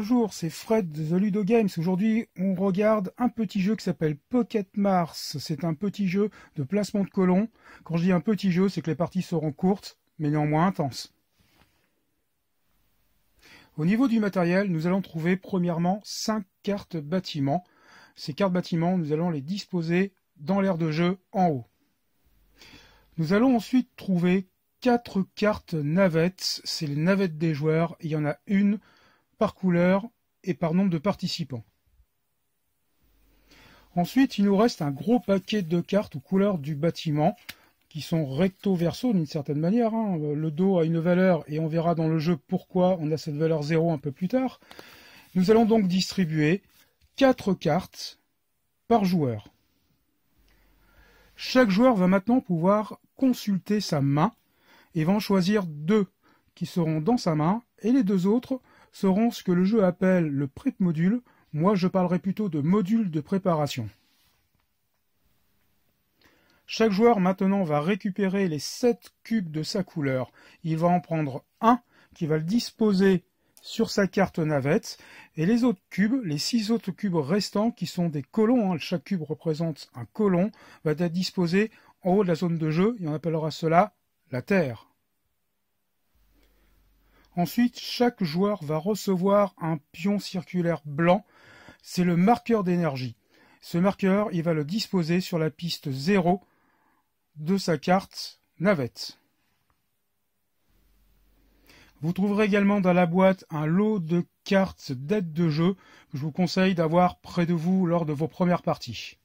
bonjour, c'est Fred de The Ludo Games. Aujourd'hui, on regarde un petit jeu qui s'appelle Pocket Mars. C'est un petit jeu de placement de colons. Quand je dis un petit jeu, c'est que les parties seront courtes, mais néanmoins intenses. Au niveau du matériel, nous allons trouver premièrement 5 cartes bâtiments. Ces cartes bâtiments, nous allons les disposer dans l'aire de jeu en haut. Nous allons ensuite trouver 4 cartes navettes. C'est les navettes des joueurs. Il y en a une par couleur et par nombre de participants. Ensuite, il nous reste un gros paquet de cartes aux couleurs du bâtiment qui sont recto-verso d'une certaine manière. Hein. Le dos a une valeur et on verra dans le jeu pourquoi on a cette valeur 0 un peu plus tard. Nous allons donc distribuer 4 cartes par joueur. Chaque joueur va maintenant pouvoir consulter sa main et va en choisir deux qui seront dans sa main et les deux autres seront ce que le jeu appelle le prep module moi je parlerai plutôt de module de préparation. Chaque joueur maintenant va récupérer les 7 cubes de sa couleur. Il va en prendre un qui va le disposer sur sa carte navette et les autres cubes, les 6 autres cubes restants qui sont des colons, hein. chaque cube représente un colon, va être disposé en haut de la zone de jeu et on appellera cela la Terre. Ensuite, chaque joueur va recevoir un pion circulaire blanc, c'est le marqueur d'énergie. Ce marqueur, il va le disposer sur la piste 0 de sa carte navette. Vous trouverez également dans la boîte un lot de cartes d'aide de jeu que je vous conseille d'avoir près de vous lors de vos premières parties.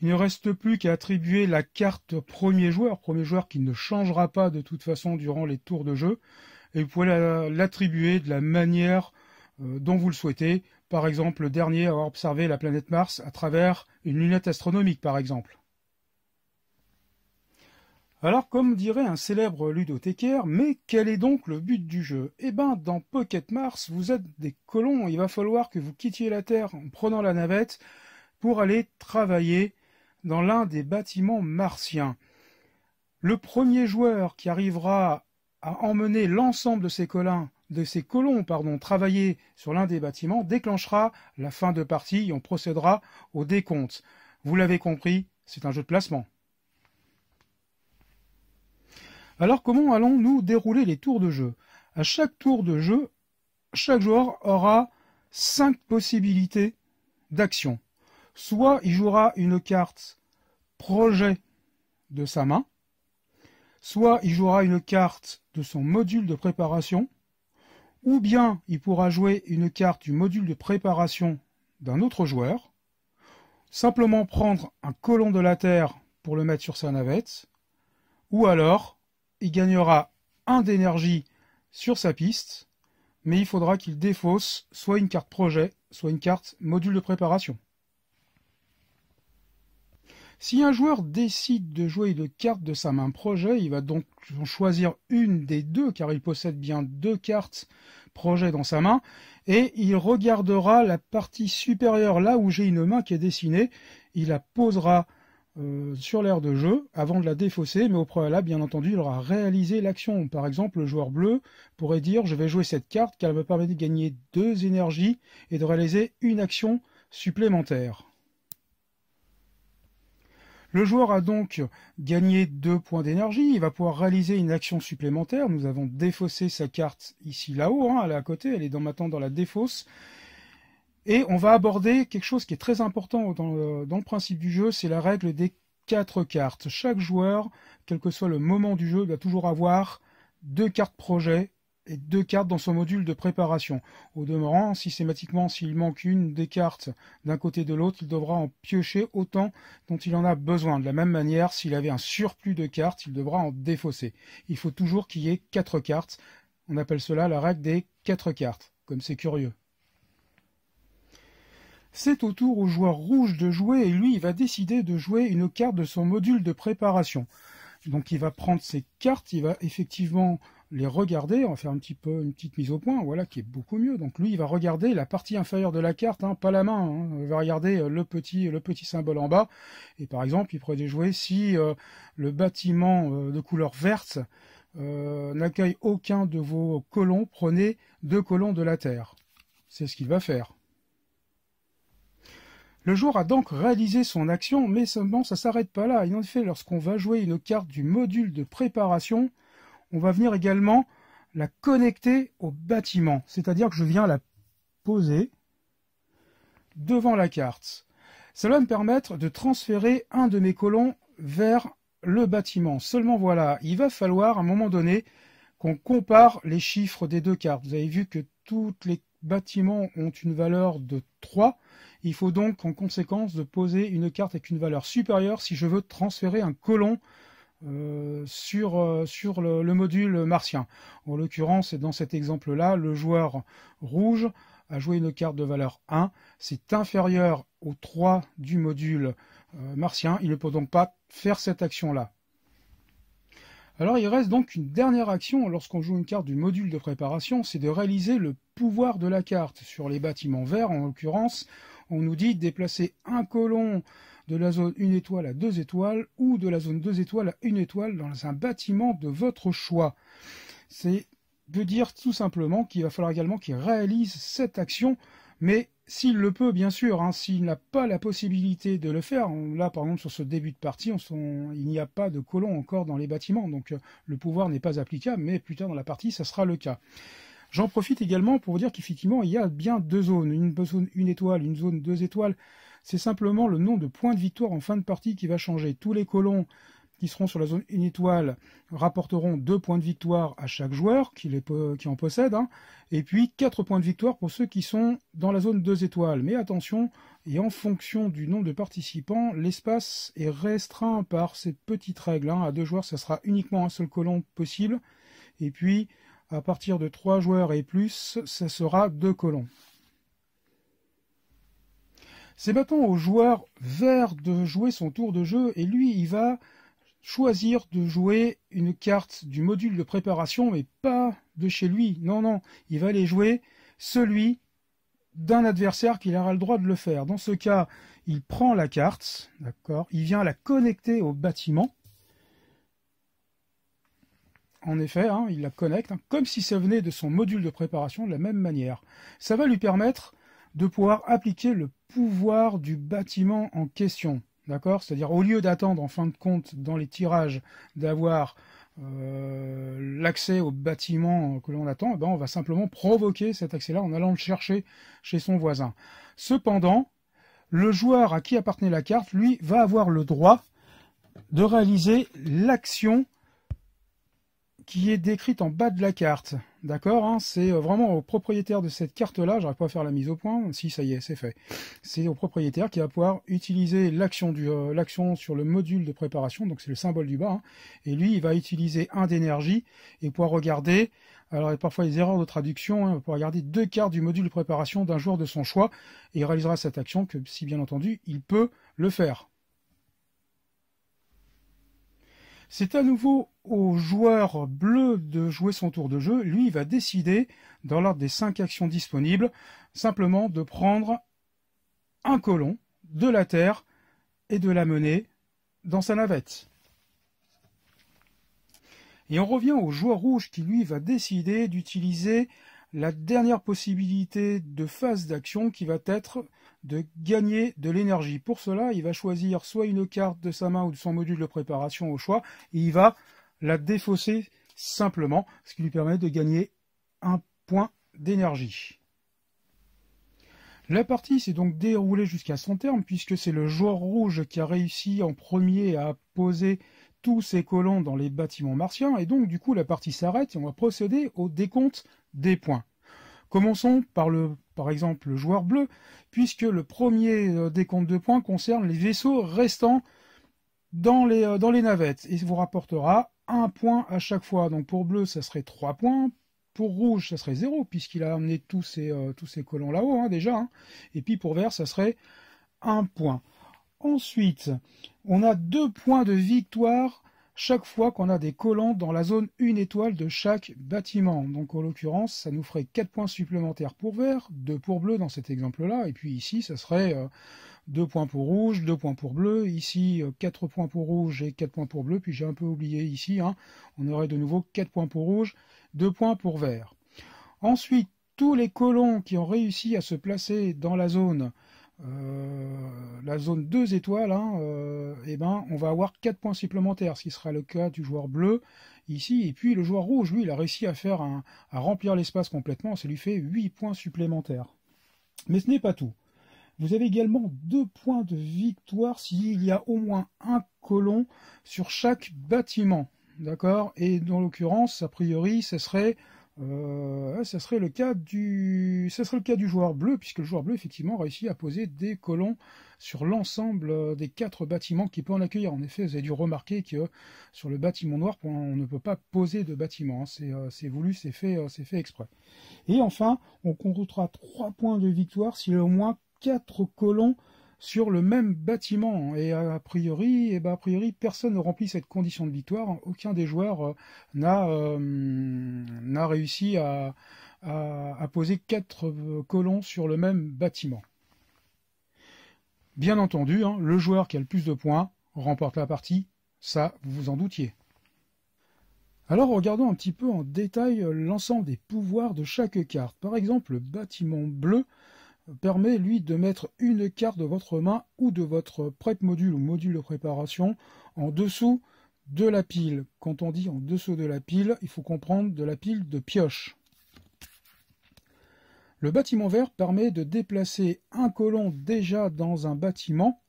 Il ne reste plus qu'à attribuer la carte premier joueur, premier joueur qui ne changera pas de toute façon durant les tours de jeu, et vous pouvez l'attribuer de la manière euh, dont vous le souhaitez. Par exemple, le dernier à avoir observé la planète Mars à travers une lunette astronomique, par exemple. Alors, comme dirait un célèbre ludothécaire, mais quel est donc le but du jeu Eh bien, dans Pocket Mars, vous êtes des colons, il va falloir que vous quittiez la Terre en prenant la navette pour aller travailler dans l'un des bâtiments martiens. Le premier joueur qui arrivera à emmener l'ensemble de ses colons, de ses colons pardon, travailler sur l'un des bâtiments déclenchera la fin de partie et on procédera au décompte. Vous l'avez compris, c'est un jeu de placement. Alors comment allons-nous dérouler les tours de jeu À chaque tour de jeu, chaque joueur aura cinq possibilités d'action. Soit il jouera une carte projet de sa main, soit il jouera une carte de son module de préparation, ou bien il pourra jouer une carte du module de préparation d'un autre joueur, simplement prendre un colon de la Terre pour le mettre sur sa navette, ou alors il gagnera un d'énergie sur sa piste, mais il faudra qu'il défausse soit une carte projet, soit une carte module de préparation. Si un joueur décide de jouer une carte de sa main projet, il va donc choisir une des deux, car il possède bien deux cartes projet dans sa main, et il regardera la partie supérieure, là où j'ai une main qui est dessinée, il la posera euh, sur l'aire de jeu avant de la défausser, mais au préalable, bien entendu, il aura réalisé l'action. Par exemple, le joueur bleu pourrait dire je vais jouer cette carte car elle me permet de gagner deux énergies et de réaliser une action supplémentaire. Le joueur a donc gagné deux points d'énergie, il va pouvoir réaliser une action supplémentaire. Nous avons défaussé sa carte ici là-haut, hein, elle est à côté, elle est dans, maintenant dans la défausse. Et on va aborder quelque chose qui est très important dans le, dans le principe du jeu, c'est la règle des quatre cartes. Chaque joueur, quel que soit le moment du jeu, doit toujours avoir deux cartes projet et deux cartes dans son module de préparation. Au demeurant, systématiquement, s'il manque une des cartes d'un côté de l'autre, il devra en piocher autant dont il en a besoin. De la même manière, s'il avait un surplus de cartes, il devra en défausser. Il faut toujours qu'il y ait quatre cartes. On appelle cela la règle des quatre cartes, comme c'est curieux. C'est au tour au joueur rouge de jouer et lui, il va décider de jouer une carte de son module de préparation. Donc il va prendre ses cartes, il va effectivement les regarder, on va faire un petit peu une petite mise au point, voilà, qui est beaucoup mieux. Donc lui, il va regarder la partie inférieure de la carte, hein, pas la main. Hein. Il va regarder euh, le petit, le petit symbole en bas. Et par exemple, il pourrait jouer si euh, le bâtiment euh, de couleur verte n'accueille aucun de vos colons, prenez deux colons de la terre. C'est ce qu'il va faire. Le joueur a donc réalisé son action, mais seulement ça s'arrête pas là. Et en effet, lorsqu'on va jouer une carte du module de préparation, on va venir également la connecter au bâtiment. C'est-à-dire que je viens la poser devant la carte. Cela va me permettre de transférer un de mes colons vers le bâtiment. Seulement voilà, il va falloir à un moment donné qu'on compare les chiffres des deux cartes. Vous avez vu que tous les bâtiments ont une valeur de 3. Il faut donc en conséquence de poser une carte avec une valeur supérieure si je veux transférer un colon euh, sur, euh, le, module martien. En l'occurrence, dans cet exemple-là, le joueur rouge a joué une carte de valeur 1. C'est inférieur au 3 du module euh, martien. Il ne peut donc pas faire cette action-là. Alors il reste donc une dernière action lorsqu'on joue une carte du module de préparation, c'est de réaliser le pouvoir de la carte. Sur les bâtiments verts, en l'occurrence, on nous dit déplacer un colon de la zone 1 étoile à 2 étoiles ou de la zone 2 étoiles à 1 étoile dans un bâtiment de votre choix. C'est de dire tout simplement qu'il va falloir également qu'il réalise cette action, mais s'il le peut, bien sûr, hein. s'il n'a pas la possibilité de le faire, là par exemple sur ce début de partie, on, il n'y a pas de colon encore dans les bâtiments, donc euh, le pouvoir n'est pas applicable, mais plus tard dans la partie, ça sera le cas. J'en profite également pour vous dire qu'effectivement, il y a bien deux zones, une zone une étoile, une zone deux étoiles, c'est simplement le nombre de points de victoire en fin de partie qui va changer. Tous les colons qui seront sur la zone une étoile rapporteront deux points de victoire à chaque joueur qui, en possède, hein, et puis quatre points de victoire pour ceux qui sont dans la zone deux étoiles. Mais attention, et en fonction du nombre de participants, l'espace est restreint par cette petite règle. Hein. À deux joueurs, ça sera uniquement un seul colon possible, et puis à partir de trois joueurs et plus, ça sera deux colons. C'est maintenant au joueur vert de jouer son tour de jeu et lui, il va choisir de jouer une carte du module de préparation, mais pas de chez lui. Non, non, il va aller jouer celui d'un adversaire qu'il aura le droit de le faire. Dans ce cas, il prend la carte, d'accord, il vient la connecter au bâtiment. En effet, hein, il la connecte, hein, comme si ça venait de son module de préparation de la même manière. Ça va lui permettre de pouvoir appliquer le pouvoir du bâtiment en question. D'accord C'est-à-dire au lieu d'attendre en fin de compte dans les tirages d'avoir euh, l'accès au bâtiment que l'on attend, eh ben, on va simplement provoquer cet accès-là en allant le chercher chez son voisin. Cependant, le joueur à qui appartenait la carte, lui, va avoir le droit de réaliser l'action qui est décrite en bas de la carte. D'accord hein, C'est euh, vraiment au propriétaire de cette carte-là, j'arrive pas à faire la mise au point, si ça y est, c'est fait. C'est au propriétaire qui va pouvoir utiliser l'action euh, sur le module de préparation, donc c'est le symbole du bas, hein, et lui il va utiliser un d'énergie et pouvoir regarder, alors il y a parfois des erreurs de traduction, hein, va pouvoir regarder deux cartes du module de préparation d'un joueur de son choix, et il réalisera cette action que si bien entendu il peut le faire. C'est à nouveau au joueur bleu de jouer son tour de jeu. Lui, va décider, dans l'ordre des cinq actions disponibles, simplement de prendre un colon de la terre et de l'amener dans sa navette. Et on revient au joueur rouge qui, lui, va décider d'utiliser la dernière possibilité de phase d'action qui va être de gagner de l'énergie. Pour cela, il va choisir soit une carte de sa main ou de son module de préparation au choix, et il va la défausser simplement, ce qui lui permet de gagner un point d'énergie. La partie s'est donc déroulée jusqu'à son terme, puisque c'est le joueur rouge qui a réussi en premier à poser tous ses colons dans les bâtiments martiens, et donc du coup la partie s'arrête et on va procéder au décompte des points. Commençons par le par exemple le joueur bleu, puisque le premier euh, décompte de points concerne les vaisseaux restants dans les, euh, dans les navettes et vous rapportera un point à chaque fois. Donc pour bleu, ça serait trois points. Pour rouge, ça serait 0, puisqu'il a amené tous ses euh, tous colons là-haut hein, déjà. Hein. Et puis pour vert, ça serait un point. Ensuite, on a deux points de victoire chaque fois qu'on a des colons dans la zone 1 étoile de chaque bâtiment. Donc en l'occurrence, ça nous ferait 4 points supplémentaires pour vert, 2 pour bleu dans cet exemple-là, et puis ici, ça serait 2 euh, points pour rouge, 2 points pour bleu, ici 4 euh, points pour rouge et 4 points pour bleu, puis j'ai un peu oublié ici, hein. on aurait de nouveau 4 points pour rouge, 2 points pour vert. Ensuite, tous les colons qui ont réussi à se placer dans la zone euh, la zone 2 étoiles, hein, euh, eh ben, on va avoir 4 points supplémentaires, ce qui sera le cas du joueur bleu ici. Et puis le joueur rouge, lui, il a réussi à, faire à remplir l'espace complètement, ça lui fait 8 points supplémentaires. Mais ce n'est pas tout. Vous avez également 2 points de victoire s'il y a au moins un colon sur chaque bâtiment. D'accord Et dans l'occurrence, a priori, ce serait euh, ça serait le cas du, ça serait le cas du joueur bleu, puisque le joueur bleu effectivement réussit à poser des colons sur l'ensemble euh, des quatre bâtiments qui peut en accueillir. En effet, vous avez dû remarquer que sur le bâtiment noir, on ne peut pas poser de bâtiment. Hein. Euh, c'est voulu, c'est fait, c'est fait exprès. Et enfin, on comptera trois points de victoire si au moins quatre colons sur le même bâtiment. Et a priori, et eh ben a priori personne ne remplit cette condition de victoire. Aucun des joueurs euh, n'a euh, n'a réussi à, à, poser quatre euh, colons sur le même bâtiment. Bien entendu, hein, le joueur qui a le plus de points remporte la partie, ça vous vous en doutiez. Alors regardons un petit peu en détail l'ensemble des pouvoirs de chaque carte. Par exemple, le bâtiment bleu permet lui de mettre une carte de votre main ou de votre prep module ou module de préparation en dessous de la pile. Quand on dit en dessous de la pile, il faut comprendre de la pile de pioche. Le bâtiment vert permet de déplacer un colon déjà dans un bâtiment,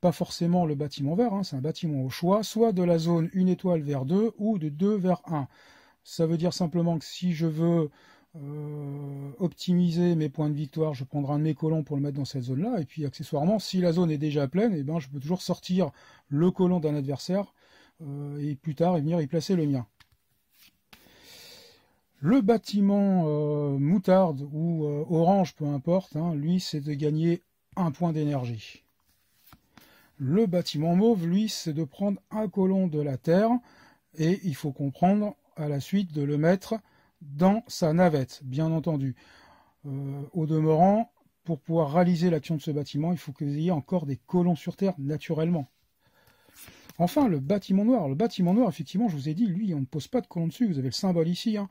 pas forcément le bâtiment vert, hein, c'est un bâtiment au choix, soit de la zone 1 étoile vers 2 ou de 2 vers 1. Ça veut dire simplement que si je veux euh, optimiser mes points de victoire, je prendrai un de mes colons pour le mettre dans cette zone-là, et puis accessoirement, si la zone est déjà pleine, et eh ben, je peux toujours sortir le colon d'un adversaire, euh, et plus tard, venir y placer le mien. Le bâtiment euh, moutarde, ou orange, peu importe, hein, lui, c'est de gagner un point d'énergie. Le bâtiment mauve, lui, c'est de prendre un colon de la terre, et il faut comprendre à la suite de le mettre dans sa navette, bien entendu. Euh, au demeurant, pour pouvoir réaliser l'action de ce bâtiment, il faut que vous ayez encore des colons sur Terre, naturellement. Enfin, le bâtiment noir. Le bâtiment noir, effectivement, je vous ai dit, lui, on ne pose pas de colon dessus, vous avez le symbole ici. Hein.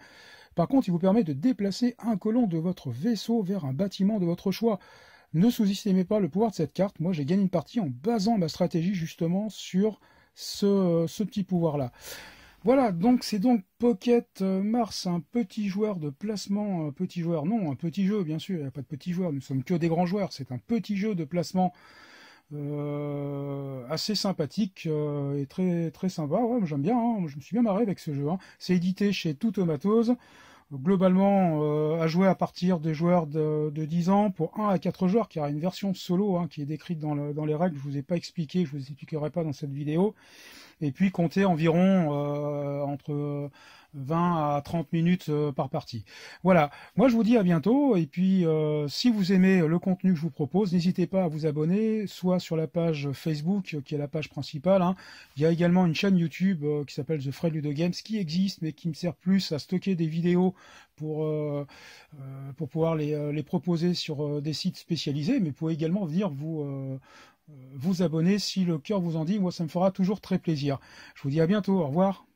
Par contre, il vous permet de déplacer un colon de votre vaisseau vers un bâtiment de votre choix. Ne sous-estimez pas le pouvoir de cette carte. Moi, j'ai gagné une partie en basant ma stratégie justement sur ce petit pouvoir-là. Voilà, donc c'est donc Pocket euh, Mars, un petit joueur de placement, un petit joueur, non, un petit jeu bien sûr, il n'y a pas de petit joueur, nous sommes que des grands joueurs, c'est un petit jeu de placement euh, assez sympathique euh, et très très sympa, ouais, j'aime bien, hein, je me suis bien marré avec ce jeu, hein. c'est édité chez Tout globalement à jouer à partir des joueurs de, 10 ans pour 1 à 4 joueurs, qui il y a une version solo hein, qui est décrite dans, dans les règles, je ne vous ai pas expliqué, je ne vous expliquerai pas dans cette vidéo, et puis compter environ euh, entre 20 à 30 minutes euh, par partie. Voilà, moi je vous dis à bientôt, et puis euh, si vous aimez le contenu que je vous propose, n'hésitez pas à vous abonner, soit sur la page Facebook, qui est la page principale, hein. il y a également une chaîne YouTube qui s'appelle The Fred Ludo Games, qui existe, mais qui me sert plus à stocker des vidéos pour, euh, euh, pour pouvoir les, euh, proposer sur des sites spécialisés, mais vous pouvez également venir vous, vous abonner si le cœur vous en dit. Moi, ça me fera toujours très plaisir. Je vous dis à bientôt. Au revoir.